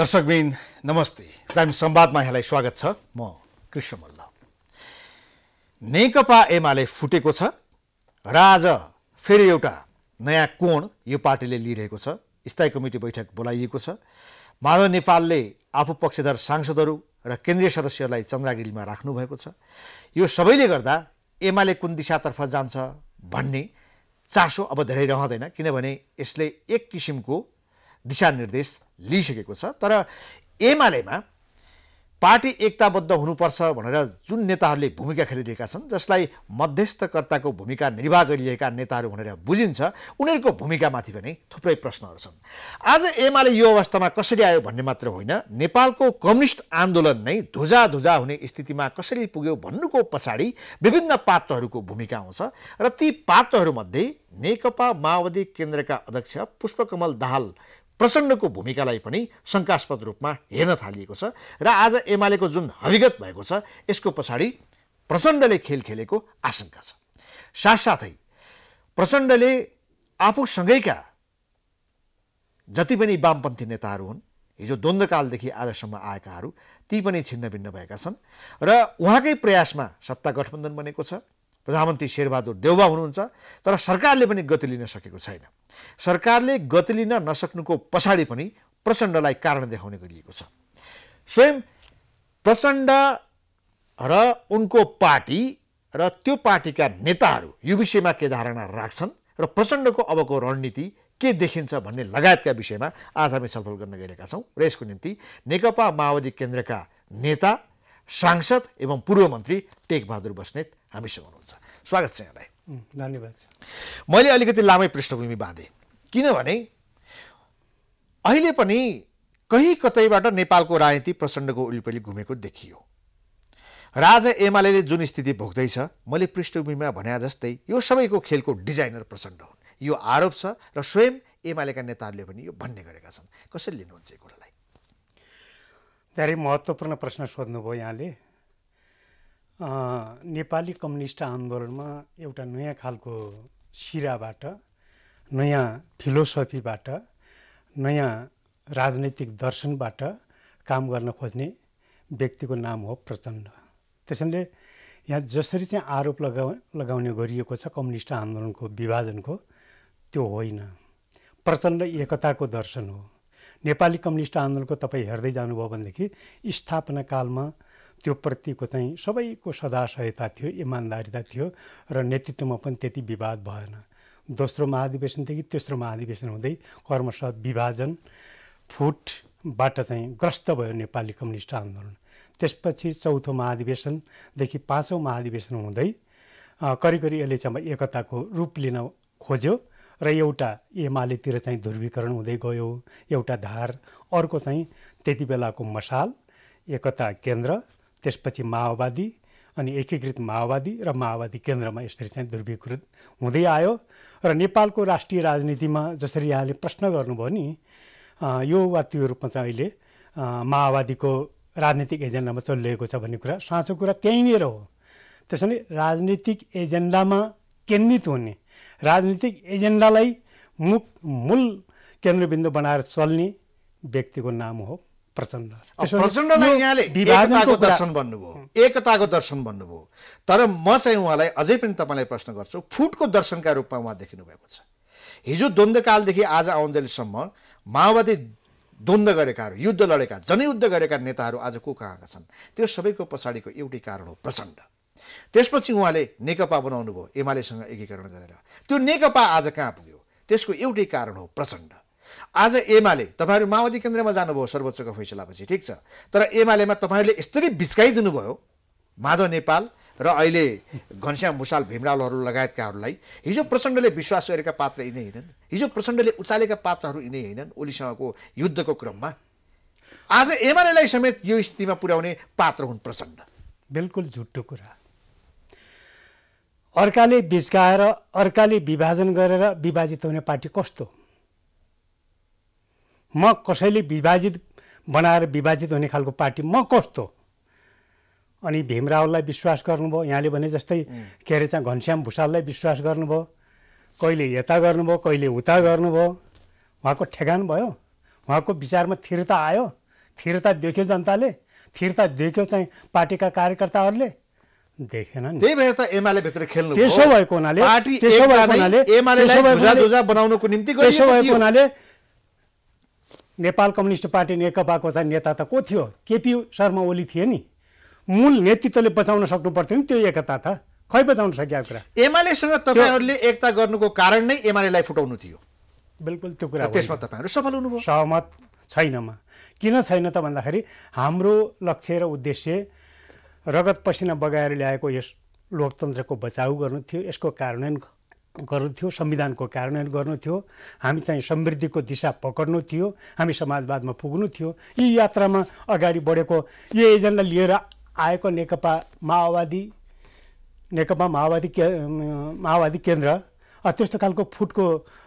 दर्शकबिन नमस्ते प्राइम संवादमा यहाँलाई स्वागत छ म कृष्ण मल्ल नेकपा एमाले फुटेको छ र आज फेरि एउटा नयाँ कोण यो पार्टीले लिइरहेको छ स्थायी कमिटी बैठक बोलाइएको छ माधव नेपालले आफू पक्षधर सांसदहरू र केन्द्रीय सदस्यहरूलाई चन्द्रागिरीमा राख्नुभएको छ यो सबैले गर्दा एमाले कुन दिशातर्फ जान्छ भन्ने चासो अब धेरै रहँदैन किनभने यसले एक किसिमको दिशानिर्देश लिइसकेको छ तर एमालेमा पार्टी एकताबद्ध हुनुपर्छ भनेर जुन नेताहरूले भूमिका खेलिरहेका छन् जसलाई मध्यस्थकर्ताको भूमिका निर्वाह गरिरहेका नेताहरू भनेर बुझिन्छ उनीहरूको भूमिकामाथि पनि थुप्रै प्रश्नहरू छन् आज एमाले यो अवस्थामा कसरी आयो भन्ने मात्र होइन नेपालको कम्युनिस्ट आन्दोलन नै धुजा धुजा हुने स्थितिमा कसरी पुग्यो भन्नुको पछाडि विभिन्न पात्रहरूको भूमिका आउँछ र ती पात्रहरूमध्ये नेकपा माओवादी केन्द्रका अध्यक्ष पुष्पकमल दाहाल प्रचण्डको भूमिकालाई पनि शङ्कास्पद रूपमा हेर्न थालिएको छ र आज एमालेको जुन हरिगत भएको छ यसको पछाडि प्रचण्डले खेल खेलेको आशंका छ साथसाथै प्रचण्डले आफूसँगैका जति पनि वामपन्थी नेताहरू हुन् हिजो द्वन्द्वकालदेखि आजसम्म आएकाहरू ती पनि छिन्नभिन्न भएका छन् र उहाँकै प्रयासमा सत्ता गठबन्धन बनेको छ प्रधानमन्त्री शेरबहादुर देउबा हुनुहुन्छ तर सरकारले पनि गति लिन सकेको छैन सरकारले गति लिन नसक्नुको पछाडि पनि प्रचण्डलाई कारण देखाउने गरिएको छ स्वयं प्रचण्ड र उनको पार्टी र त्यो पार्टीका नेताहरू यो विषयमा के धारणा राख्छन् र प्रचण्डको अबको रणनीति के देखिन्छ भन्ने लगायतका विषयमा आज हामी छलफल गर्न गइरहेका छौँ र यसको निम्ति नेकपा माओवादी केन्द्रका नेता सांसद एवं पूर्व मन्त्री टेकबहादुर बस्नेत हामीसँग हुनुहुन्छ स्वागत छ यहाँलाई धन्यवाद मैले अलिकति लामै पृष्ठभूमि बाँधेँ किनभने अहिले पनि कहीँ कतैबाट नेपालको राजनीति प्रचण्डको उलिपलि घुमेको देखियो राजा एमाले जुन स्थिति भोग्दैछ मैले पृष्ठभूमिमा भने जस्तै यो सबैको खेलको डिजाइनर प्रचण्ड हुन् यो आरोप छ र स्वयं एमालेका नेताहरूले पनि यो भन्ने गरेका छन् कसरी लिनुहुन्छ यो कुरालाई धेरै महत्त्वपूर्ण प्रश्न सोध्नुभयो यहाँले नेपाली कम्युनिस्ट आन्दोलनमा एउटा नयाँ खालको सिराबाट नयाँ फिलोसफीबाट नयाँ राजनैतिक दर्शनबाट काम गर्न खोज्ने व्यक्तिको नाम हो प्रचण्ड त्यसैले यहाँ जसरी चाहिँ आरोप लगाउ लगाउने गरिएको छ कम्युनिस्ट आन्दोलनको विभाजनको त्यो होइन प्रचण्ड एकताको दर्शन हो नेपाली कम्युनिस्ट आन्दोलनको तपाईँ हेर्दै जानुभयो भनेदेखि स्थापना कालमा त्यो प्रतिको चाहिँ सबैको सदा सहायता थियो इमान्दारिता थियो र नेतृत्वमा पनि त्यति विवाद भएन दोस्रो महाधिवेशनदेखि तेस्रो महाधिवेशन हुँदै कर्मश विभाजन फुटबाट चाहिँ ग्रस्त भयो नेपाली कम्युनिस्ट आन्दोलन त्यसपछि चौथो महाधिवेशनदेखि पाँचौँ महाधिवेशन हुँदै करिकरी यसले चाहिँ एकताको रूप लिन खोज्यो र एउटा एमालेतिर चाहिँ ध्रुवीकरण हुँदै गयो एउटा धार अर्को चाहिँ त्यति बेलाको मसाल एकता केन्द्र त्यसपछि माओवादी अनि एकीकृत माओवादी र माओवादी केन्द्रमा यसरी चाहिँ ध्रुवीकृत हुँदै आयो र नेपालको राष्ट्रिय राजनीतिमा जसरी यहाँले प्रश्न गर्नुभयो नि यो वा त्यो रूपमा चाहिँ अहिले माओवादीको राजनीतिक एजेन्डामा चलिरहेको छ भन्ने कुरा साँचो कुरा त्यहीँनिर हो त्यसैले राजनीतिक एजेन्डामा केन्द्रित हुने राजनीतिक एजेन्डालाई मुख मूल केन्द्रबिन्दु बनाएर चल्ने व्यक्तिको नाम हो प्रचण्ड प्रचण्डलाई यहाँले एकताको दर्शन भन्नुभयो एकताको दर्शन भन्नुभयो तर म चाहिँ उहाँलाई अझै पनि तपाईँलाई प्रश्न गर्छु फुटको दर्शनका रूपमा उहाँ देखिनु भएको छ हिजो द्वन्द्वकालदेखि आज आउँदैसम्म माओवादी द्वन्द्व गरेकाहरू युद्ध लडेका जनयुद्ध गरेका नेताहरू आज को कहाँका छन् त्यो सबैको पछाडिको एउटै कारण हो प्रचण्ड त्यसपछि उहाँले नेकपा बनाउनु भयो एमालेसँग एकीकरण गरेर त्यो नेकपा आज कहाँ पुग्यो त्यसको एउटै कारण हो प्रचण्ड आज एमाले तपाईँहरू माओवादी केन्द्रमा जानुभयो सर्वोच्चको फैसलापछि ठिक छ तर एमालेमा तपाईँहरूले यसरी भयो माधव नेपाल र अहिले घनश्याम भुषाल भीमरालहरू लगायतकाहरूलाई हिजो प्रचण्डले विश्वास गरेका पात्र यिनै होइनन् हिजो प्रचण्डले उचालेका पात्रहरू यिनै होइनन् ओलीसँगको युद्धको क्रममा आज एमालेलाई समेत यो स्थितिमा पुर्याउने पात्र हुन् प्रचण्ड बिल्कुल झुटो कुरा अर्काले बिचकाएर अर्काले विभाजन गरेर विभाजित हुने पार्टी कस्तो म कसैले विभाजित बनाएर विभाजित हुने खालको पार्टी म कस्तो अनि भीमरावललाई विश्वास गर्नुभयो यहाँले भने जस्तै के अरे चाहिँ घनश्याम भुषाललाई विश्वास गर्नुभयो कहिले यता गर्नुभयो कहिले उता गर्नुभयो उहाँको ठेगान भयो उहाँको विचारमा थिरता आयो थिरता देख्यो जनताले थिरता देख्यो चाहिँ पार्टीका कार्यकर्ताहरूले देखेन नि त्यही भएर त एमाले भित्र खेल्नु त्यसो भएको हुनाले त्यसो भएको हुनाले बनाउनको निम्ति त्यसो भएको हुनाले नेपाल कम्युनिस्ट पार्टी नेकपाको चाहिँ नेता त को थियो केपी शर्मा ओली थिए नि मूल नेतृत्वले बचाउन सक्नु पर्थ्यो नि त्यो एकता त खै बचाउन सकेको कुरा एमालेसँग तपाईँहरूले एकता गर्नुको कारण नै एमालेलाई फुटाउनु थियो बिल्कुल त्यो कुरा त्यसमा तपाईँहरू सफल हुनुभयो सहमत छैनमा किन छैन त भन्दाखेरि हाम्रो लक्ष्य र उद्देश्य रगत पसिना बगाएर ल्याएको यस लोकतन्त्रको बचाउ गर्नु थियो यसको कार्यान्वयन गर्नु थियो संविधानको कार्यान्वयन गर्नु थियो हामी चाहिँ समृद्धिको दिशा पकड्नु थियो हामी समाजवादमा पुग्नु थियो यी यात्रामा अगाडि बढेको यो एजेन्डा लिएर आएको नेकपा माओवादी नेकपा माओवादी के माओवादी केन्द्र त्यस्तो खालको फुटको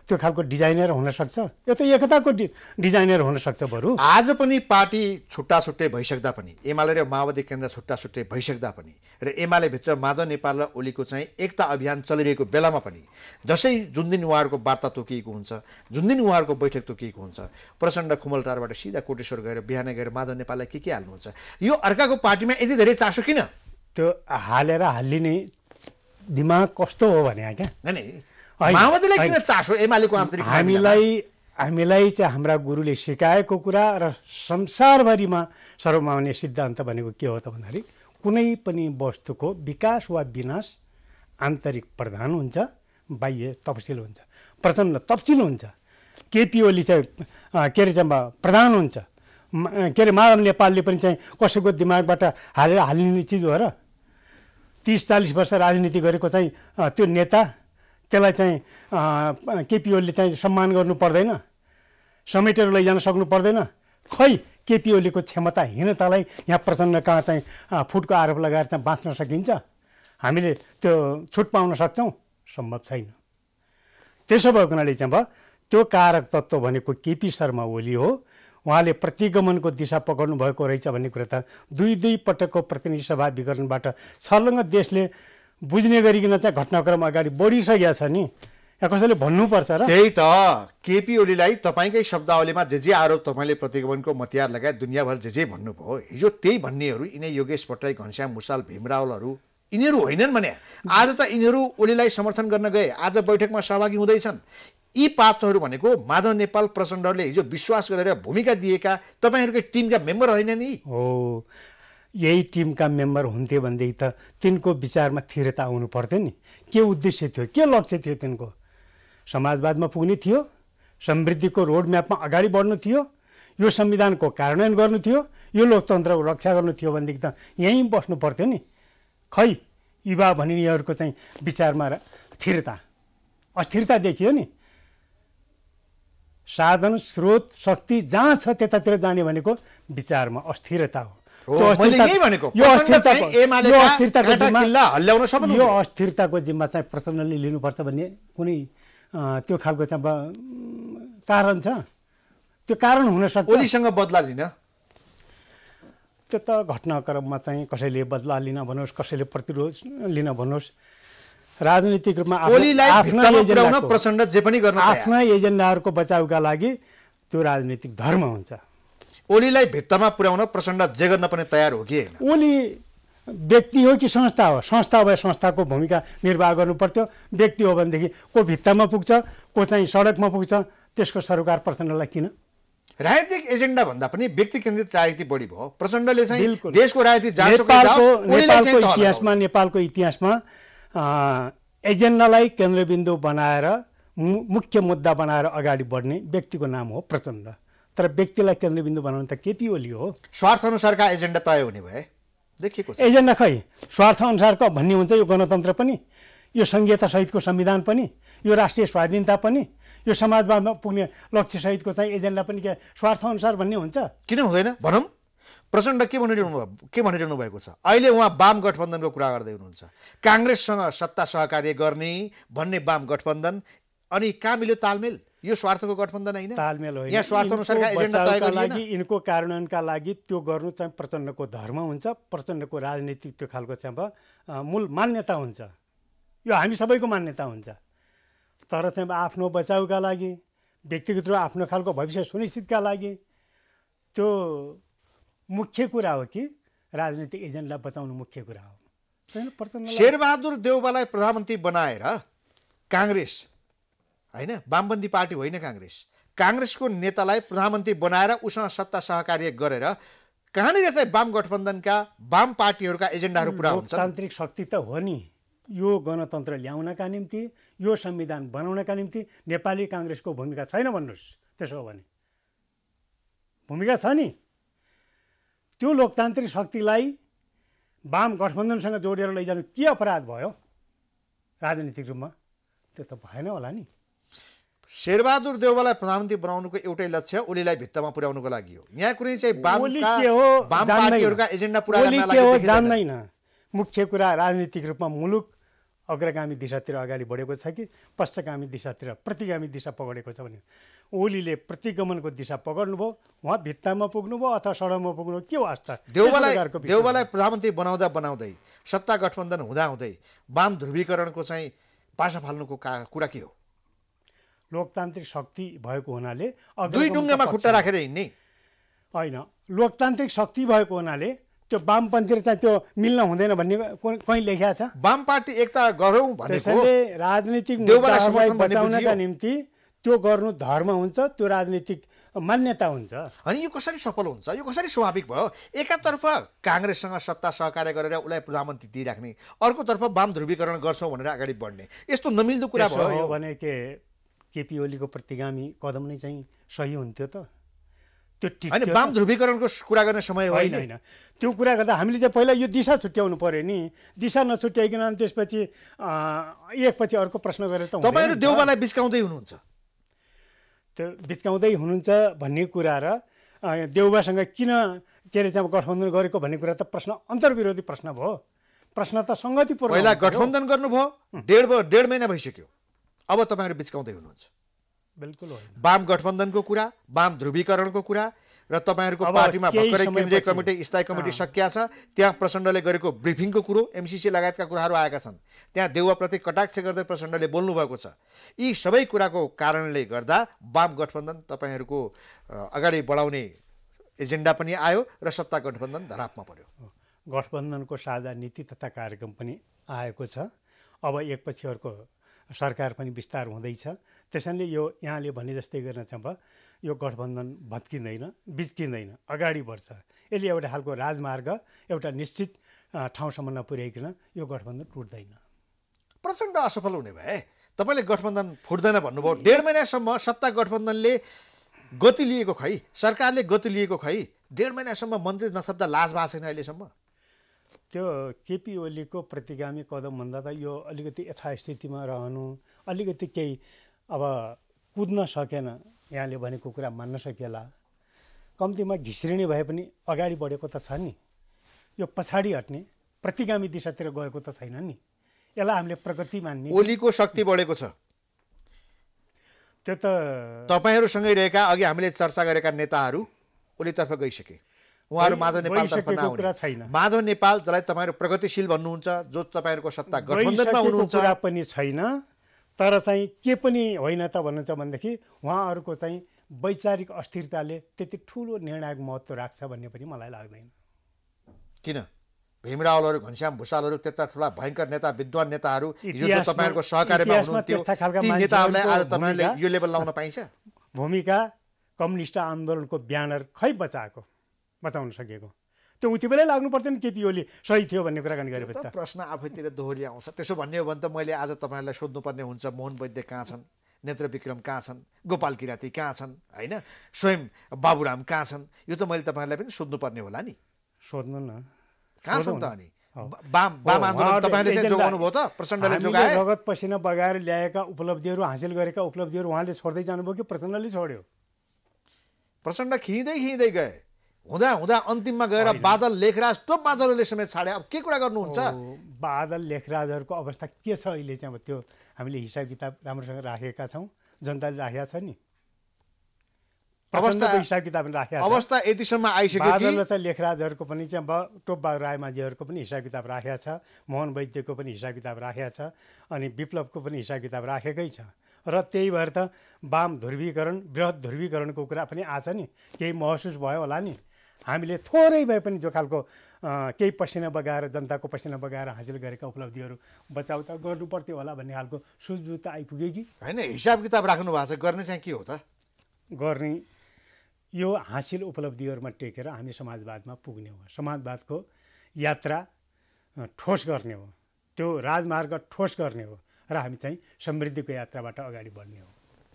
त्यो खालको डिजाइनर हुनसक्छ यो त एकताको डि डिजाइनर हुनसक्छ बरु आज पनि पार्टी छुट्टा छुट्टै भइसक्दा पनि एमाले र माओवादी केन्द्र छुट्टा छुट्टै भइसक्दा पनि र एमालेभित्र माधव नेपाल र ओलीको चाहिँ एकता अभियान चलिरहेको बेलामा पनि जसै जुन दिन उहाँहरूको वार्ता तोकिएको हुन्छ जुन दिन उहाँहरूको बैठक तोकिएको हुन्छ प्रचण्ड खुमलटारबाट सिधा कोटेश्वर गएर बिहान गएर माधव नेपाललाई के के हाल्नुहुन्छ यो अर्काको पार्टीमा यति धेरै चासो किन त्यो हालेर हालिने दिमाग कस्तो हो भने क्या माओवादीलाई किन चासो एमालेको आन्तरिक हामीलाई हामीलाई चाहिँ हाम्रा गुरुले सिकाएको कुरा र संसारभरिमा सर्वमान्य सिद्धान्त भनेको के हो त भन्दाखेरि कुनै पनि वस्तुको विकास वा विनाश आन्तरिक प्रधान हुन्छ बाह्य तपसिल हुन्छ प्रचण्ड तपसिल हुन्छ केपी ओली चाहिँ के अरे चाहिँ प्रधान हुन्छ के अरे माधव नेपालले पनि चाहिँ कसैको दिमागबाट हालेर हालिने चिज हो र तिस चालिस वर्ष राजनीति गरेको चाहिँ त्यो नेता त्यसलाई चाहिँ केपिओले चाहिँ सम्मान गर्नु पर्दैन समेटेर लैजान सक्नु पर्दैन खै केपिओलीको क्षमताहीनतालाई यहाँ प्रचण्ड कहाँ चाहिँ फुटको आरोप लगाएर चाहिँ बाँच्न सकिन्छ हामीले त्यो छुट पाउन सक्छौँ सम्भव छैन त्यसो भएको हुनाले चाहिँ अब त्यो कारक तत्त्व भनेको केपी शर्मा ओली हो उहाँले प्रतिगमनको दिशा पक्राउनु भएको रहेछ भन्ने कुरा त दुई दुई पटकको प्रतिनिधि सभा विघटनबाट छर्लङ्ग देशले बुझ्ने गरिकन चाहिँ घटनाक्रम अगाडि बढिसकेको छ नि या कसैले भन्नुपर्छ र त्यही त केपी ओलीलाई तपाईँकै शब्दावलीमा जे जे आरोप तपाईँले प्रतिगमनको मतियार लगाए दुनियाँभर जे जे भन्नुभयो हिजो त्यही भन्नेहरू यिनै योगेश भट्टराई घनश्याम मुसाल भीमरावलहरू यिनीहरू होइनन् भने आज त यिनीहरू ओलीलाई समर्थन गर्न गए आज बैठकमा सहभागी हुँदैछन् यी पात्रहरू भनेको माधव नेपाल प्रचण्डले हिजो विश्वास गरेर भूमिका दिएका तपाईँहरूकै टिमका मेम्बर होइन नि हो यही टिमका मेम्बर हुन्थे भनेदेखि त तिनको विचारमा थिरता आउनु पर्थ्यो नि के उद्देश्य थियो के लक्ष्य थियो तिनको समाजवादमा पुग्ने थियो समृद्धिको रोडम्यापमा अगाडि बढ्नु थियो यो संविधानको कार्यान्वयन गर्नु थियो यो लोकतन्त्रको रक्षा गर्नु थियो भनेदेखि त यहीँ बस्नु पर्थ्यो नि खै युवा भनिनेहरूको चाहिँ विचारमा थिरता अस्थिरता देखियो नि साधन स्रोत शक्ति जहाँ छ त्यतातिर जाने भनेको विचारमा अस्थिरता हो यो अस्थिरताको जिम्मा चाहिँ प्रचण्डले लिनुपर्छ भन्ने कुनै त्यो खालको चाहिँ कारण छ त्यो कारण हुनसक्छ बदला लिन त्यो त घटनाक्रममा चाहिँ कसैले बदला लिन भनोस् कसैले प्रतिरोध लिन भनोस् राजनीतिक रूपमा प्रचण्ड जे पनि गर्न आफ्ना एजेन्डाहरूको बचाउका लागि त्यो राजनीतिक धर्म हुन्छ ओलीलाई भित्तामा पुर्याउन प्रचण्ड जे गर्न पनि तयार हो कि ओली व्यक्ति हो कि संस्था हो संस्था भए संस्थाको भूमिका निर्वाह गर्नु पर्थ्यो व्यक्ति हो भनेदेखि को भित्तामा पुग्छ को चाहिँ सडकमा पुग्छ त्यसको सरकार प्रचण्डलाई किन राजनीतिक एजेन्डा भन्दा पनि व्यक्ति केन्द्रित राजनीति बढी भयो प्रचण्डले चाहिँ देशको राजनीति नेपालको इतिहासमा नेपालको इतिहासमा एजेन्डालाई केन्द्रबिन्दु बनाएर मुख्य मुद्दा बनाएर अगाडि बढ्ने व्यक्तिको नाम हो प्रचण्ड तर व्यक्तिलाई केन्द्रबिन्दु बनाउनु त केपी ओली हो स्वार्थ अनुसारका एजेन्डा तय हुने भए देखिएको एजेन्डा खै स्वार्थअनुसारको भन्ने हुन्छ यो गणतन्त्र पनि यो सहितको संविधान पनि यो राष्ट्रिय स्वाधीनता पनि यो समाजवादमा पुग्ने लक्ष्यसहितको चाहिँ एजेन्डा पनि के अनुसार भन्ने हुन्छ किन हुँदैन भनौँ प्रचण्ड के भनिरहनु के भनिरहनु भएको छ अहिले उहाँ वाम गठबन्धनको कुरा गर्दै हुनुहुन्छ काङ्ग्रेससँग सत्ता सहकार्य गर्ने भन्ने वाम गठबन्धन अनि कहाँ मिल्यो तालमेल यो स्वार्थको गठबन्धन होइन तालमेल होइन यहाँ स्वार्थ अनुसारका लागि यिनको कार्यान्वयनका लागि त्यो गर्नु चाहिँ प्रचण्डको धर्म हुन्छ प्रचण्डको राजनीतिक त्यो खालको चाहिँ मूल मान्यता हुन्छ यो हामी सबैको मान्यता हुन्छ तर चाहिँ आफ्नो बचाउका लागि व्यक्तिगत रूपमा आफ्नो खालको भविष्य सुनिश्चितका लागि त्यो मुख्य कुरा हो कि राजनीतिक एजेन्डलाई बचाउनु मुख्य कुरा हो शेरबहादुर देउबालाई प्रधानमन्त्री बनाएर काङ्ग्रेस होइन वामपन्थी पार्टी होइन काङ्ग्रेस काङ्ग्रेसको नेतालाई प्रधानमन्त्री बनाएर उसँग सत्ता सहकार्य गरेर कहाँनिर चाहिँ वाम गठबन्धनका वाम पार्टीहरूका एजेन्डाहरू पुरा हुन्छ तान्त्रिक शक्ति त हो नि यो गणतन्त्र ल्याउनका निम्ति यो संविधान बनाउनका निम्ति नेपाली काङ्ग्रेसको भूमिका छैन भन्नुहोस् त्यसो हो भने भूमिका छ नि त्यो लोकतान्त्रिक शक्तिलाई वाम गठबन्धनसँग जोडेर लैजानु के अपराध भयो राजनीतिक रूपमा त्यो त भएन होला नि शेरबहादुर देवलाई प्रधानमन्त्री बनाउनुको एउटै लक्ष्य ओलीलाई भित्तामा पुर्याउनुको लागि हो यहाँ कुनै चाहिँ जान्दैन मुख्य कुरा राजनीतिक रूपमा मुलुक अग्रगामी दिशातिर अगाडि बढेको छ कि पश्चगामी दिशातिर प्रतिगामी दिशा पक्रेको छ भने ओलीले प्रतिगमनको दिशा पक्र्नुभयो उहाँ भित्तामा पुग्नुभयो अथवा सडकमा पुग्नु के वास्ता देउबालाई देउबालाई प्रधानमन्त्री बनाउँदा बनाउँदै सत्ता गठबन्धन हुँदाहुँदै वाम ध्रुवीकरणको चाहिँ पासा फाल्नुको का कुरा के हो लोकतान्त्रिक शक्ति भएको हुनाले दुई ढुङ्गामा खुट्टा राखेर हिँड्ने होइन लोकतान्त्रिक शक्ति भएको हुनाले त्यो वामपन्थी र चाहिँ त्यो मिल्न हुँदैन भन्ने कहीँ लेखिया छ वाम पार्टी एकता गरौँ त्यसैले राजनीतिक मुद्दाहरूलाई बचाउनका निम्ति त्यो गर्नु धर्म हुन्छ त्यो राजनीतिक मान्यता हुन्छ अनि यो कसरी सफल हुन्छ यो कसरी स्वाभाविक भयो एकातर्फ काङ्ग्रेससँग सत्ता सहकार्य गरेर उसलाई प्रधानमन्त्री दिइराख्ने अर्कोतर्फ वाम ध्रुवीकरण गर्छौँ भनेर अगाडि बढ्ने यस्तो नमिल्दो कुरा भयो भने के केपी ओलीको प्रतिगामी कदम नै चाहिँ सही हुन्थ्यो त त्यो होइन वाम ध्रुवीकरणको कुरा गर्ने समय होइन होइन त्यो कुरा गर्दा हामीले चाहिँ पहिला यो दिशा छुट्याउनु पऱ्यो नि दिशा नछुट्याइकन त्यसपछि एकपछि अर्को प्रश्न गरेर त तपाईँहरू देउबालाई बिचकाउँदै हुनुहुन्छ त्यो बिचकाउँदै हुनुहुन्छ भन्ने कुरा र देउबासँग किन के अरे चाहिँ गठबन्धन गरेको भन्ने कुरा त प्रश्न अन्तर्विरोधी प्रश्न भयो प्रश्न त सङ्गतिपूर्ण पहिला गठबन्धन गर्नुभयो डेढ डेढ महिना भइसक्यो अब तपाईँहरू बिचकाउँदै हुनुहुन्छ बिल्कुल वाम गठबन्धनको कुरा वाम ध्रुवीकरणको कुरा र तपाईँहरूको पार्टीमा भर्खरै केन्द्रीय कमिटी स्थायी कमिटी सकिया छ त्यहाँ प्रचण्डले गरेको ब्रिफिङको कुरो एमसिसी लगायतका कुराहरू आएका छन् त्यहाँ देउवाप्रति कटाक्ष गर्दै प्रचण्डले बोल्नुभएको छ यी सबै कुराको कारणले गर्दा वाम गठबन्धन तपाईँहरूको अगाडि बढाउने एजेन्डा पनि आयो र सत्ता गठबन्धन धरापमा पर्यो गठबन्धनको साझा नीति तथा कार्यक्रम पनि आएको छ अब एकपछि अर्को सरकार पनि विस्तार हुँदैछ त्यसैले यो यहाँले भने जस्तै गर्न चाहिँ यो गठबन्धन भत्किँदैन बिच्किँदैन अगाडि बढ्छ यसले एउटा खालको राजमार्ग एउटा निश्चित ठाउँसम्म नपुर्याइकन यो गठबन्धन टुट्दैन प्रचण्ड असफल हुने भए तपाईँले गठबन्धन फुट्दैन भन्नुभयो डेढ महिनासम्म सत्ता गठबन्धनले गति लिएको खै सरकारले गति लिएको खै डेढ महिनासम्म मन्त्री नथप्दा लाज भएको छैन अहिलेसम्म त्यो केपी ओलीको प्रतिगामी कदमभन्दा त यो अलिकति यथास्थितिमा रहनु अलिकति केही अब कुद्न सकेन यहाँले भनेको कुरा मान्न सकिएला कम्तीमा घिस्रिने भए पनि अगाडि बढेको त छ नि यो पछाडि हट्ने प्रतिगामी दिशातिर गएको त छैन नि यसलाई हामीले प्रगति मान्ने ओलीको शक्ति बढेको छ त्यो त तपाईँहरूसँगै रहेका अघि हामीले चर्चा गरेका नेताहरू ओलीतर्फ गइसके उहाँहरू माधव नेपाल छैन माधव नेपाल जसलाई तपाईँहरू प्रगतिशील भन्नुहुन्छ जो तपाईँहरूको सत्ता गठबन्धनमा हुनुहुन्छ पनि छैन तर चाहिँ के पनि होइन त भन्नुहुन्छ भनेदेखि उहाँहरूको चाहिँ वैचारिक अस्थिरताले त्यति ठुलो निर्णायक महत्त्व राख्छ भन्ने पनि मलाई लाग्दैन किन भीमरावलहरू घनश्याम भूषालहरू त्यस्ता ठुला भयङ्कर नेता विद्वान नेताहरू तपाईँहरूको सहकार्यमा यो लेभल लाउन पाइन्छ भूमिका कम्युनिस्ट आन्दोलनको ब्यानर खै बचाएको बचाउन सकेको त्यो उति बेलै लाग्नु पर्थ्यो नि केपी ओली सही थियो भन्ने कुराकानी गरेपछि प्रश्न आफैतिर दोहोरी आउँछ त्यसो भन्ने हो भने त मैले आज तपाईँहरूलाई सोध्नुपर्ने हुन्छ मोहन वैद्य कहाँ छन् नेत्र विक्रम कहाँ छन् गोपाल किराती कहाँ छन् होइन स्वयं बाबुराम कहाँ छन् यो त मैले तपाईँहरूलाई पनि सोध्नुपर्ने होला नि सोध्नु न कहाँ छन् त अनि रगत पसिना बगाएर ल्याएका उपलब्धिहरू हासिल गरेका उपलब्धिहरू उहाँले छोड्दै जानुभयो कि प्रचण्डले छोड्यो प्रचण्ड खिँदै खिँदै गए हुँदा हुँदा अन्तिममा गएर बादल लेखराज टोप बादलहरूले समेत छाडे अब के कुरा गर्नुहुन्छ बादल लेखराजहरूको अवस्था के छ अहिले चाहिँ अब त्यो हामीले हिसाब किताब राम्रोसँग राखेका छौँ जनताले राखेका छ नि अवस्था हिसाब किताब राखेको अवस्था यतिसम्म आइसक्यो बादल र चाहिँ लेखराजहरूको पनि चाहिँ अब बहादुर रायमाझीहरूको पनि हिसाब किताब राखेको छ मोहन वैद्यको पनि हिसाब किताब राखेको छ अनि विप्लवको पनि हिसाब किताब राखेकै छ र त्यही भएर त वाम ध्रुवीकरण वृहत ध्रुवीकरणको कुरा पनि आछ नि केही महसुस भयो होला नि हामीले थोरै भए पनि जो खालको केही पसिना बगाएर जनताको पसिना बगाएर हासिल गरेका उपलब्धिहरू बचाउ त गर्नु पर्थ्यो होला भन्ने खालको सुझबुझ त आइपुग्यो कि होइन हिसाब किताब राख्नु भएको छ गर्ने चाहिँ के हो त गर्ने यो हासिल उपलब्धिहरूमा टेकेर हामी समाजवादमा पुग्ने हो समाजवादको यात्रा ठोस गर्ने हो त्यो राजमार्ग ठोस गर्ने हो र हामी चाहिँ समृद्धिको यात्राबाट अगाडि बढ्ने हो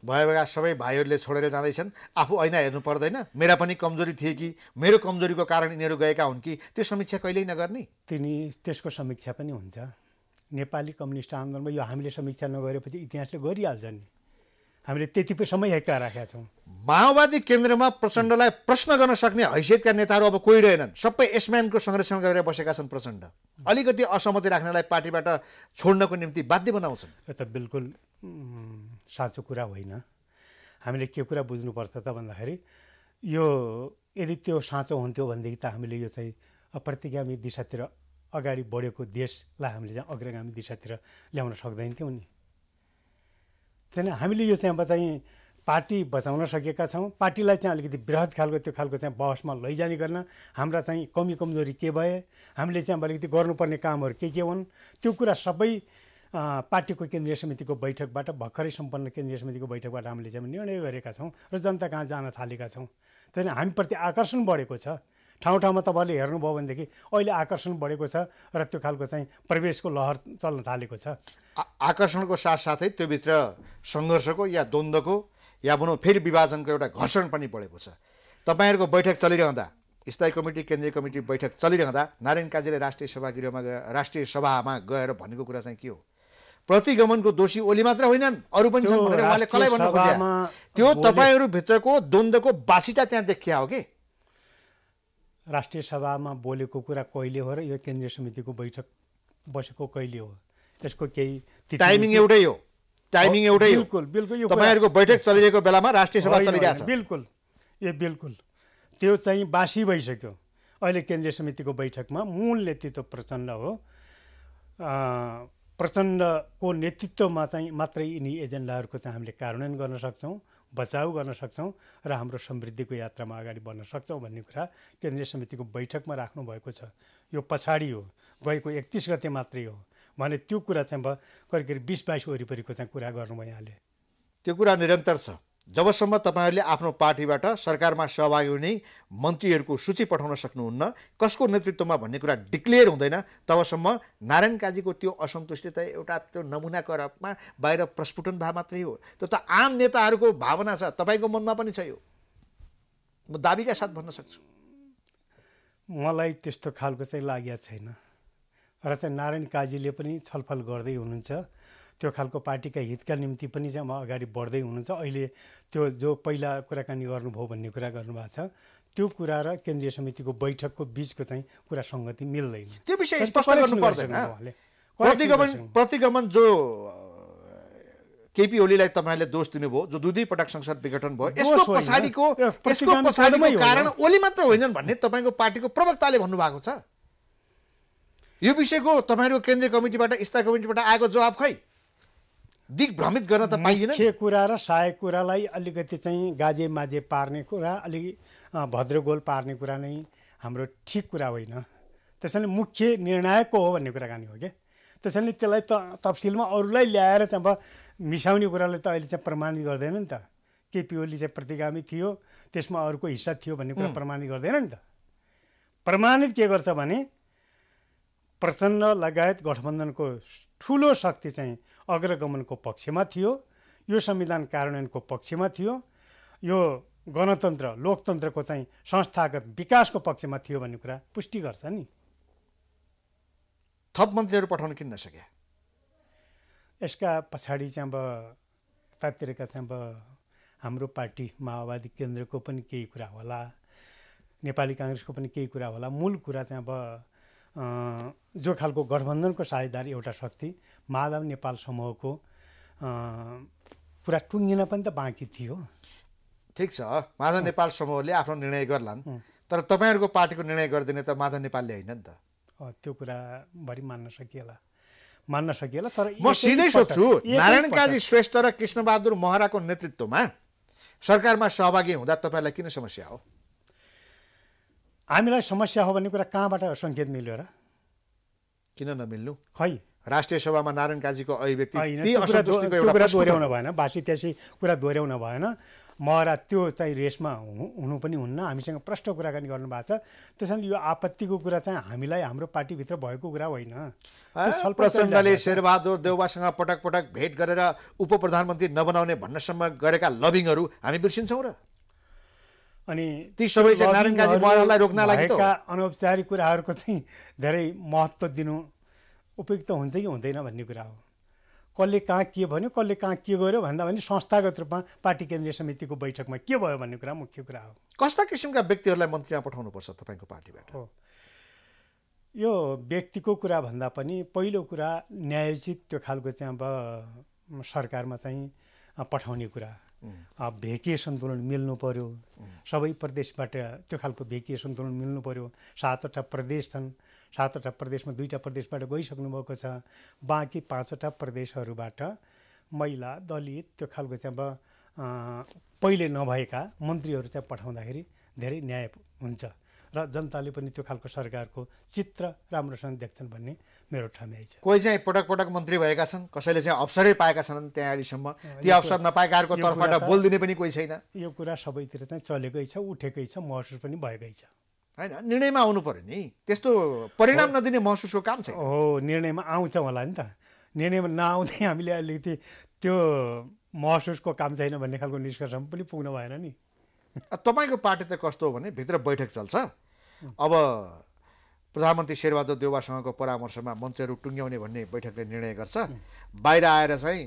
भएका सबै भाइहरूले छोडेर जाँदैछन् आफू ऐना हेर्नु पर्दैन मेरा पनि कमजोरी थिए कि मेरो कमजोरीको कारण यिनीहरू गएका हुन् कि त्यो समीक्षा कहिल्यै नगर्ने तिनी त्यसको समीक्षा पनि हुन्छ नेपाली कम्युनिस्ट आन्दोलनमा यो हामीले समीक्षा नगरेपछि इतिहासले गरिहाल्छ नि हामीले त्यति समय हेक्का राखेका छौँ माओवादी केन्द्रमा प्रचण्डलाई प्रश्न गर्न सक्ने हैसियतका नेताहरू अब कोही रहेनन् सबै एसम्यानको संरक्षण गरेर बसेका छन् प्रचण्ड अलिकति असहमति राख्नलाई पार्टीबाट छोड्नको निम्ति बाध्य बनाउँछन् यो त बिल्कुल साँचो कुरा होइन हामीले के कुरा बुझ्नुपर्छ त भन्दाखेरि यो यदि त्यो साँचो हुन्थ्यो भनेदेखि त हामीले यो चाहिँ प्रतिगामी दिशातिर अगाडि बढेको देशलाई हामीले चाहिँ अग्रगामी दिशातिर ल्याउन सक्दैन नि त्यहाँदेखि हामीले यो चाहिँ अब चाहिँ पार्टी बचाउन सकेका छौँ पार्टीलाई चाहिँ अलिकति वृहत खालको त्यो खालको चाहिँ बहसमा लैजाने गर्न हाम्रा चाहिँ कमी कमजोरी के भए हामीले चाहिँ अब अलिकति गर्नुपर्ने कामहरू के के हुन् त्यो कुरा सबै पार्टीको केन्द्रीय समितिको बैठकबाट भर्खरै सम्पन्न केन्द्रीय समितिको बैठकबाट हामीले चाहिँ निर्णय गरेका छौँ र जनता कहाँ जान थालेका छौँ त्यसले हामीप्रति आकर्षण बढेको छ ठाउँ ठाउँमा तपाईँहरूले हेर्नुभयो भनेदेखि अहिले आकर्षण बढेको छ र त्यो खालको चाहिँ प्रवेशको लहर चल्न थालेको छ आकर्षणको साथसाथै त्योभित्र सङ्घर्षको या द्वन्द्वको या भनौँ फेरि विभाजनको एउटा घर्षण पनि बढेको छ तपाईँहरूको बैठक चलिरहँदा स्थायी कमिटी केन्द्रीय कमिटी बैठक चलिरहँदा नारायण काजीले राष्ट्रिय सभागृहमा गृहमा राष्ट्रिय सभामा गएर भनेको कुरा चाहिँ के हो प्रतिगमनको दोषी ओली मात्र होइनन् अरू पनि छन् भनेर उहाँले कसलाई भन्नु खोजे त्यो तपाईँहरूभित्रको द्वन्द्वको बासिटा त्यहाँ देखिया हो कि राष्ट्रिय सभामा बोलेको कुरा कहिले हो र यो केन्द्रीय समितिको बैठक बसेको कहिले हो त्यसको केही टाइमिङ एउटै हो टाइमिङ एउटै बिल्कुल बिल्कुल तपाईँहरूको बैठक चलिरहेको बेलामा राष्ट्रिय सभा चलिरहेको छ बिल्कुल ए बिल्कुल त्यो चाहिँ बासी भइसक्यो अहिले केन्द्रीय समितिको बैठकमा मूल त्यो प्रचण्ड हो प्रचण्डको नेतृत्वमा चाहिँ मात्रै यिनी एजेन्डाहरूको चाहिँ हामीले कार्यान्वयन गर्न सक्छौँ बचाउ गर्न सक्छौँ र हाम्रो समृद्धिको यात्रामा अगाडि बढ्न सक्छौँ भन्ने कुरा केन्द्रीय समितिको बैठकमा राख्नुभएको छ यो पछाडि हो गएको एकतिस गते मात्रै हो भने त्यो कुरा चाहिँ करिब करिब बिस बाइस वरिपरिको चाहिँ कुरा गर्नुभयो यहाँले त्यो कुरा निरन्तर छ जबसम्म तपाईँहरूले आफ्नो पार्टीबाट सरकारमा सहभागी हुने मन्त्रीहरूको सूची पठाउन सक्नुहुन्न कसको नेतृत्वमा भन्ने कुरा डिक्लेयर हुँदैन तबसम्म नारायण काजीको त्यो असन्तुष्टि त एउटा त्यो नमुनाको रूपमा बाहिर प्रस्फुटन भए मात्रै हो त्यो त आम नेताहरूको भावना छ तपाईँको मनमा पनि छ यो म दाबीका साथ भन्न सक्छु मलाई त्यस्तो खालको चाहिँ लागेको छैन र चाहिँ नारायण काजीले पनि छलफल गर्दै हुनुहुन्छ त्यो खालको पार्टीका हितका निम्ति पनि चाहिँ उहाँ अगाडि बढ्दै हुनुहुन्छ अहिले त्यो जो पहिला कुराकानी गर्नुभयो भन्ने कुरा गर्नुभएको छ त्यो कुरा र केन्द्रीय समितिको बैठकको बिचको चाहिँ कुरा सङ्गति मिल्दैन त्यो विषय स्पष्ट गर्नु पर्दैन प्रतिगमन प्रतिगमन जो केपी ओलीलाई तपाईँले दोष दिनुभयो जो दुई पटक संसद विघटन भयो यसको पछाडिको यसको पछाडिको कारण ओली मात्र होइनन् भन्ने तपाईँको पार्टीको प्रवक्ताले भन्नुभएको छ यो विषयको तपाईँहरूको केन्द्रीय कमिटीबाट स्थायी कमिटीबाट आएको जवाब खै दिग भ्रमित गर्न त पाइएन मुख्य कुरा र सहायक कुरालाई अलिकति चाहिँ गाजे माजे पार्ने कुरा अलिक भद्रगोल पार्ने कुरा नै हाम्रो ठिक कुरा होइन त्यसैले मुख्य निर्णायकको हो भन्ने कुरा हो क्या त्यसैले त्यसलाई त तफसिलमा अरूलाई ल्याएर चाहिँ अब मिसाउने कुरालाई त अहिले चाहिँ प्रमाणित गर्दैन नि त केपी ओली चाहिँ प्रतिगामी थियो त्यसमा अरूको हिस्सा थियो भन्ने कुरा प्रमाणित गर्दैन नि त प्रमाणित के गर्छ भने प्रचण्ड लगायत गठबन्धनको ठुलो शक्ति चाहिँ अग्रगमनको पक्षमा थियो यो संविधान कार्यान्वयनको पक्षमा थियो यो गणतन्त्र लोकतन्त्रको चाहिँ संस्थागत विकासको पक्षमा थियो भन्ने कुरा पुष्टि गर्छ नि थप मन्त्रीहरू पठाउन किन नसके यसका पछाडि चाहिँ अब यतातिरका चाहिँ अब हाम्रो पार्टी माओवादी केन्द्रको पनि केही कुरा होला नेपाली काङ्ग्रेसको पनि केही कुरा होला मूल कुरा चाहिँ अब जो खालको गठबन्धनको साझेदारी एउटा शक्ति माधव नेपाल समूहको कुरा टुङ्गिन पनि त बाँकी थियो ठिक छ माधव नेपाल समूहले आफ्नो निर्णय गर्लान् तर तपाईँहरूको पार्टीको निर्णय गरिदिने त माधव नेपालले होइन नि त त्यो कुराभरि मान्न सकिएला मान्न सकिएला तर म सिधै सोध्छु नारायण काजी श्रेष्ठ र कृष्णबहादुर महराको नेतृत्वमा सरकारमा सहभागी हुँदा तपाईँलाई किन समस्या हो हामीलाई समस्या हो भन्ने कुरा कहाँबाट सङ्केत मिल्यो र किन नमिल्नु खै राष्ट्रिय सभामा नारायण काजीको अभिव्यक्ति दोहोऱ्याउनु भएन भाषी त्यसै कुरा दोहोऱ्याउन भएन म र त्यो चाहिँ रेसमा हुनु पनि हुन्न हामीसँग प्रष्ट कुराकानी गर्नुभएको छ त्यस कारण यो आपत्तिको कुरा चाहिँ हामीलाई हाम्रो पार्टीभित्र भएको कुरा होइन प्रचण्डले शेरबहादुर देउवासँग पटक पटक भेट गरेर उप प्रधानमन्त्री नबनाउने भन्नसम्म गरेका लभिङहरू हामी बिर्सिन्छौँ र अनि ती सबै चाहिँ रोक्न लागि अनौपचारिक कुराहरूको चाहिँ धेरै महत्त्व दिनु उपयुक्त हुन्छ कि हुँदैन भन्ने कुरा हो कसले कहाँ के भन्यो कसले कहाँ के गर्यो भन्दा पनि संस्थागत रूपमा पार्टी केन्द्रीय समितिको बैठकमा के भयो भन्ने कुरा मुख्य कुरा हो कस्ता किसिमका व्यक्तिहरूलाई मन्त्रीमा पठाउनुपर्छ तपाईँको पार्टीबाट हो यो व्यक्तिको कुरा भन्दा पनि पहिलो कुरा न्यायोचित त्यो खालको चाहिँ अब सरकारमा चाहिँ पठाउने कुरा भेकीय सन्तुलन मिल्नु पऱ्यो सबै प्रदेशबाट त्यो खालको भेकीय सन्तुलन मिल्नु पऱ्यो सातवटा प्रदेश छन् सातवटा प्रदेशमा दुईवटा प्रदेशबाट गइसक्नु भएको छ बाँकी पाँचवटा प्रदेशहरूबाट महिला दलित त्यो खालको चाहिँ अब पहिले नभएका मन्त्रीहरू चाहिँ पठाउँदाखेरि धेरै न्याय हुन्छ र जनताले पनि त्यो खालको सरकारको चित्र राम्रोसँग देख्छन् भन्ने मेरो ठम्याइ छ कोही चाहिँ पटक पटक मन्त्री भएका छन् कसैले चाहिँ अवसरै पाएका छन् त्यहाँ अहिलेसम्म ती अवसर नपाएकाहरूको तर्फबाट बोलिदिने पनि कोही छैन यो कुरा सबैतिर चाहिँ चलेकै छ उठेकै छ महसुस पनि भएकै छ होइन निर्णयमा आउनु पऱ्यो नि त्यस्तो परिणाम नदिने महसुसको काम छ हो निर्णयमा आउँछ होला नि त निर्णयमा नआउँदै हामीले अलिकति त्यो महसुसको काम छैन भन्ने खालको निष्कर्ष पनि पुग्न भएन नि तपाईँको पार्टी त कस्तो हो भने भित्र बैठक चल्छ अब प्रधानमन्त्री शेरबहादुर देउवासँगको परामर्शमा मन्त्रीहरू टुङ्ग्याउने भन्ने बैठकले निर्णय गर्छ बाहिर आएर चाहिँ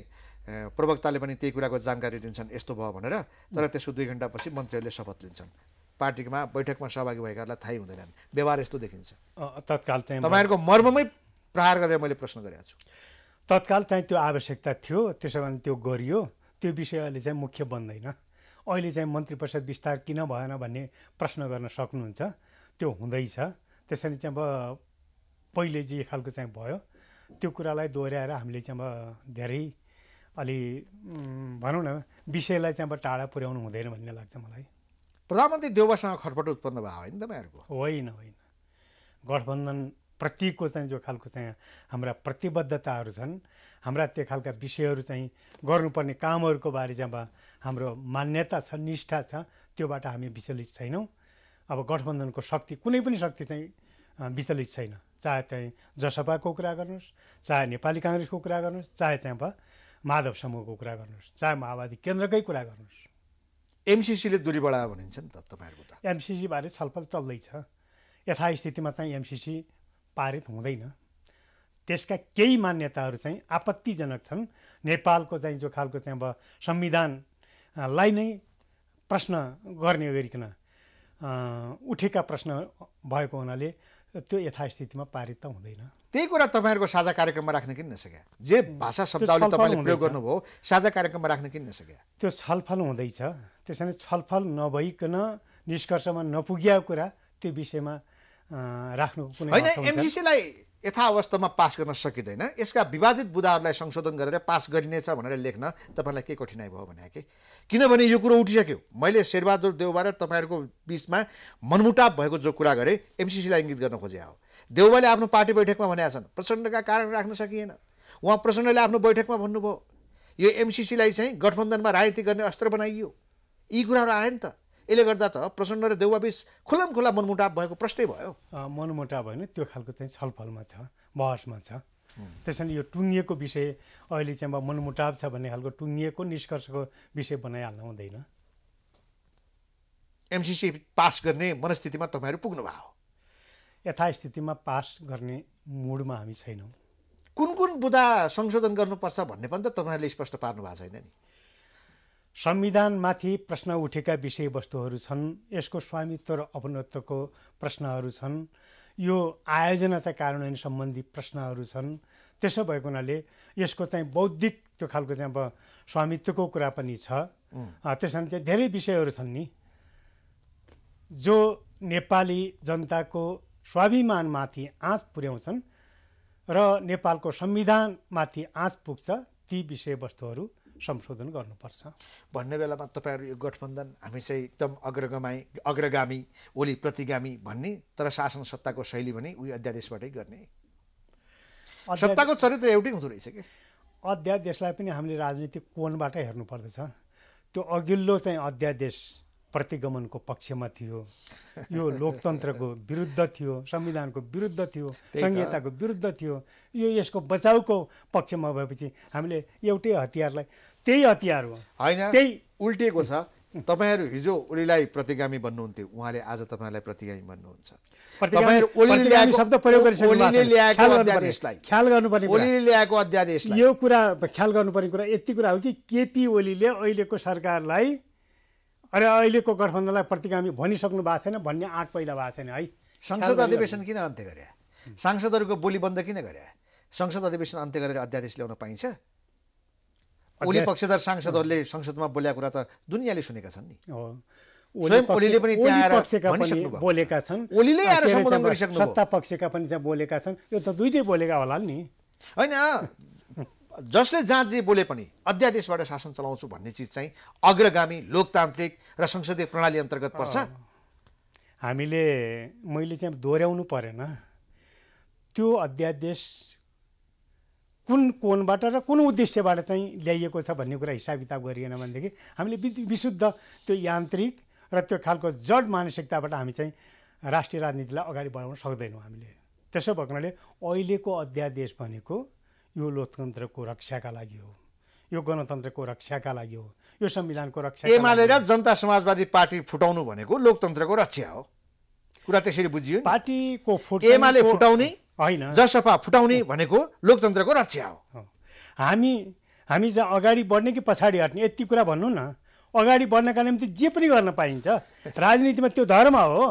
प्रवक्ताले पनि त्यही कुराको जानकारी दिन्छन् यस्तो भयो भनेर तर त्यसको दुई घन्टापछि मन्त्रीहरूले शपथ लिन्छन् पार्टीमा बैठकमा सहभागी भएकाहरूलाई थाहै हुँदैनन् व्यवहार यस्तो देखिन्छ तत्काल चाहिँ तपाईँहरूको मर्ममै प्रहार गरेर मैले प्रश्न गरेको छु तत्काल चाहिँ त्यो आवश्यकता थियो त्यसो भने त्यो गरियो त्यो विषयले चाहिँ मुख्य बन्दैन अहिले चाहिँ मन्त्री परिषद विस्तार किन भएन भन्ने प्रश्न गर्न सक्नुहुन्छ त्यो हुँदैछ त्यसरी चाहिँ अब पहिले जे खालको चाहिँ भयो त्यो कुरालाई दोहोऱ्याएर हामीले चाहिँ अब धेरै अलि भनौँ न विषयलाई चाहिँ अब टाढा पुर्याउनु हुँदैन भन्ने लाग्छ मलाई प्रधानमन्त्री देउवासँग खटपट उत्पन्न भयो होइन तपाईँहरूको होइन होइन गठबन्धन प्रतिको चाहिँ जो खालको चाहिँ हाम्रा प्रतिबद्धताहरू छन् हाम्रा त्यो खालका विषयहरू चाहिँ गर्नुपर्ने कामहरूको बारे अब हाम्रो मान्यता छ निष्ठा छ त्योबाट हामी विचलित छैनौँ अब गठबन्धनको शक्ति कुनै पनि शक्ति चाहिँ विचलित छैन चाहे चाहिँ जसपाको कुरा गर्नुहोस् चाहे नेपाली काङ्ग्रेसको कुरा गर्नुहोस् चाहे चाहिँ अब माधव समूहको कुरा गर्नुहोस् चाहे माओवादी केन्द्रकै कुरा गर्नुहोस् एमसिसीले दुरी बढायो भनिन्छ नि त तपाईँहरूको त एमसिसीबारे छलफल चल्दैछ यथास्थितिमा चाहिँ एमसिसी पारित हुँदैन त्यसका केही मान्यताहरू चाहिँ आपत्तिजनक छन् नेपालको चाहिँ जो खालको चाहिँ अब संविधानलाई नै प्रश्न गर्ने गरिकन उठेका प्रश्न भएको हुनाले त्यो यथास्थितिमा पारित त हुँदैन त्यही कुरा तपाईँहरूको साझा कार्यक्रममा राख्न किन नसके जे भाषा शब्दावली तपाईँले प्रयोग गर्नुभयो साझा कार्यक्रममा राख्न किन नसके त्यो छलफल हुँदैछ त्यसरी छलफल नभइकन निष्कर्षमा नपुग्या कुरा त्यो विषयमा राख्नु होइन एमसिसीलाई यथावस्थामा पास गर्न सकिँदैन यसका विवादित बुदाहरूलाई संशोधन गरेर पास गरिनेछ भनेर लेख्न तपाईँलाई के कठिनाई भयो भने कि किनभने यो कुरो उठिसक्यो मैले शेरबहादुर देउबा र तपाईँहरूको बिचमा मनमुटाप भएको जो कुरा गरेँ एमसिसीलाई इङ्गित गर्न खोजे हो देउबाले आफ्नो पार्टी बैठकमा भनेका छन् प्रचण्डका कारण राख्न सकिएन उहाँ प्रचण्डले आफ्नो बैठकमा भन्नुभयो यो एमसिसीलाई चाहिँ गठबन्धनमा राजनीति गर्ने अस्त्र बनाइयो यी कुराहरू आयो नि त यसले गर्दा त प्रचण्ड र देउवाबीच खुलम खुला मनमुटाप भएको प्रश्नै भयो मनमुटाप होइन त्यो खालको चाहिँ छलफलमा छ बहसमा छ त्यसरी यो टुङ्गिएको विषय अहिले चाहिँ अब मनमुटाप छ भन्ने खालको टुङ्गिएको निष्कर्षको विषय बनाइहाल्नु हुँदैन एमसिसी पास गर्ने मनस्थितिमा तपाईँहरू पुग्नु यथास्थितिमा पास गर्ने मुडमा हामी छैनौँ कुन कुन बुदा संशोधन गर्नुपर्छ भन्ने पनि त तपाईँहरूले स्पष्ट पार्नु भएको छैन नि संविधानमाथि प्रश्न उठेका विषयवस्तुहरू छन् यसको स्वामित्व र अपनत्वको प्रश्नहरू छन् यो आयोजना चाहिँ कार्यान्वयन सम्बन्धी प्रश्नहरू छन् त्यसो भएको हुनाले यसको चाहिँ बौद्धिक त्यो खालको चाहिँ अब स्वामित्वको कुरा पनि छ त्यस कारण चाहिँ धेरै विषयहरू छन् नि जो नेपाली जनताको स्वाभिमानमाथि आँच पुर्याउँछन् र नेपालको संविधानमाथि आँच पुग्छ ती विषयवस्तुहरू संशोधन गर्नुपर्छ भन्ने बेलामा तपाईँहरू यो गठबन्धन हामी चाहिँ एकदम अग्रगमाई अग्रगामी ओली प्रतिगामी भन्ने तर शासन सत्ताको शैली भने उही अध्यादेशबाटै गर्ने सत्ताको चरित्र एउटै हुँदो रहेछ कि अध्यादेशलाई पनि हामीले राजनीतिक कोणबाट हेर्नुपर्दछ त्यो अघिल्लो चाहिँ अध्यादेश प्रतिगमनको पक्षमा थियो यो लोकतन्त्रको विरुद्ध थियो संविधानको विरुद्ध थियो संहिताको विरुद्ध थियो यो यसको बचाउको पक्षमा भएपछि हामीले एउटै हतियारलाई त्यही हतियार हो होइन त्यही उल्टिएको छ तपाईँहरू हिजो ओलीलाई प्रतिगामी भन्नुहुन्थ्यो उहाँले आज तपाईँहरूलाई प्रतिगामी भन्नुहुन्छ ल्याएको अध्यादेशलाई यो कुरा ख्याल गर्नुपर्ने कुरा यति कुरा हो कि केपी ओलीले अहिलेको सरकारलाई अरे अहिलेको गठबन्धनलाई प्रतिगामी भनिसक्नु भएको छैन भन्ने आँट पैदा भएको छैन है संसद अधिवेशन किन अन्त्य गरे सांसदहरूको बोली बन्द किन गरे संसद अधिवेशन अन्त्य गरेर अध्यादेश ल्याउन पाइन्छ ओली पक्षधर सांसदहरूले संसदमा बोलेका कुरा त दुनियाँले सुनेका छन् नि बोलेका छन् सत्ता पक्षका पनि बोलेका छन् यो त दुइटै बोलेका होला नि होइन जसले जहाँ जे बोले पनि अध्यादेशबाट शासन चलाउँछु भन्ने चिज चाहिँ अग्रगामी लोकतान्त्रिक र संसदीय प्रणाली अन्तर्गत पर्छ हामीले मैले चाहिँ दोहोऱ्याउनु परेन त्यो अध्यादेश कुन कोणबाट र कुन उद्देश्यबाट चाहिँ ल्याइएको छ भन्ने कुरा हिसाब किताब गरिएन भनेदेखि हामीले विशुद्ध त्यो यान्त्रिक र त्यो खालको जड मानसिकताबाट हामी चाहिँ राष्ट्रिय राजनीतिलाई अगाडि बढाउन सक्दैनौँ हामीले त्यसो भएको हुनाले अहिलेको अध्यादेश भनेको यो लोकतन्त्रको रक्षाका लागि हो यो गणतन्त्रको रक्षाका लागि हो यो संविधानको रक्षा एमाले र जनता समाजवादी पार्टी फुटाउनु भनेको लोकतन्त्रको रक्षा हो कुरा त्यसरी बुझियो पार्टीको फुट एमाले फुटाउने होइन जसपा फुटाउने भनेको लोकतन्त्रको रक्षा हो हामी हामी जहाँ अगाडि बढ्ने कि पछाडि हट्ने यति कुरा भन्नु न अगाडि बढ्नका निम्ति जे पनि गर्न पाइन्छ राजनीतिमा त्यो धर्म हो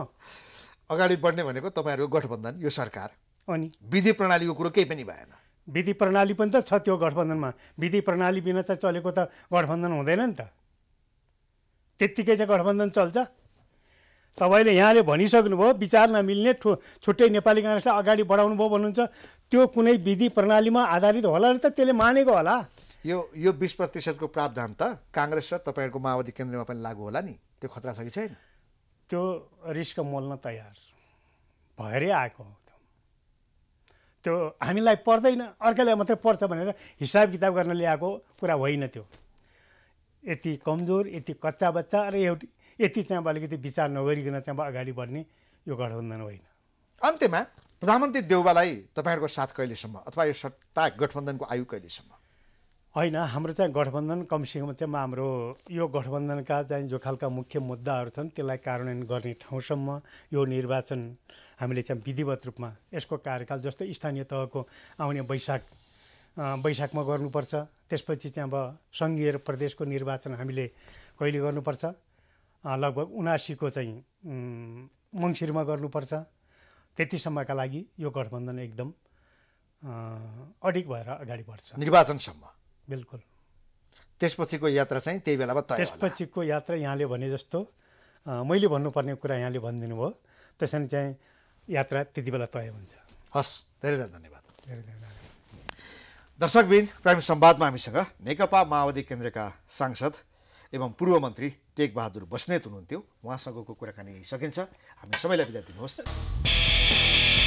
अगाडि बढ्ने भनेको तपाईँहरूको गठबन्धन यो सरकार अनि विधि प्रणालीको कुरो केही पनि भएन विधि प्रणाली पनि त छ त्यो गठबन्धनमा विधि प्रणाली बिना चाहिँ चलेको त गठबन्धन हुँदैन नि त त्यत्तिकै चाहिँ गठबन्धन चल्छ तपाईँले यहाँले भनिसक्नुभयो विचार नमिल्ने ठु छुट्टै नेपाली काङ्ग्रेसलाई अगाडि बढाउनु भयो भन्नुहुन्छ त्यो कुनै विधि प्रणालीमा आधारित होला नि त त्यसले मानेको होला यो यो बिस प्रतिशतको प्रावधान त काङ्ग्रेस र तपाईँहरूको माओवादी केन्द्रमा पनि लागू होला नि त्यो खतरा छ कि छैन त्यो रिस्क मोल्न तयार भएरै आएको हो त्यो हामीलाई पर्दैन अर्कैलाई मात्रै पर्छ भनेर हिसाब किताब गर्न ल्याएको कुरा होइन त्यो यति कमजोर यति कच्चा बच्चा र एउटी यति चाहिँ अब अलिकति विचार नगरिकन चाहिँ अब अगाडि बढ्ने यो गठबन्धन होइन अन्त्यमा प्रधानमन्त्री देउबालाई तपाईँहरूको साथ कहिलेसम्म अथवा यो सत्ता गठबन्धनको आयु कहिलेसम्म होइन हाम्रो चाहिँ गठबन्धन कमसेकम चाहिँ हाम्रो यो गठबन्धनका चाहिँ जो खालका मुख्य मुद्दाहरू छन् त्यसलाई कार्यान्वयन गर्ने ठाउँसम्म यो निर्वाचन हामीले चाहिँ विधिवत रूपमा यसको कार्यकाल जस्तो स्थानीय तहको आउने वैशाख वैशाखमा गर्नुपर्छ त्यसपछि चाहिँ अब सङ्घीय प्रदेशको निर्वाचन हामीले कहिले गर्नुपर्छ लगभग उनासीको चाहिँ मङ्सिरमा गर्नुपर्छ त्यतिसम्मका लागि यो गठबन्धन एकदम अडिक भएर अगाडि बढ्छ निर्वाचनसम्म बिल्कुल त्यसपछिको यात्रा चाहिँ त्यही बेलामा तय त्यसपछिको यात्रा यहाँले भने जस्तो मैले भन्नुपर्ने कुरा यहाँले भनिदिनु भयो त्यसरी चाहिँ यात्रा त्यति बेला तय हुन्छ हस् धेरै धेरै धन्यवाद धेरै धेरै धन्यवाद दर्शकबिन प्राइम संवादमा हामीसँग नेकपा माओवादी केन्द्रका सांसद एवं पूर्व मन्त्री टेकबहादुर बस्नेत हुनुहुन्थ्यो उहाँसँगको कुराकानी सकिन्छ हामी सबैलाई बिदा दिनुहोस्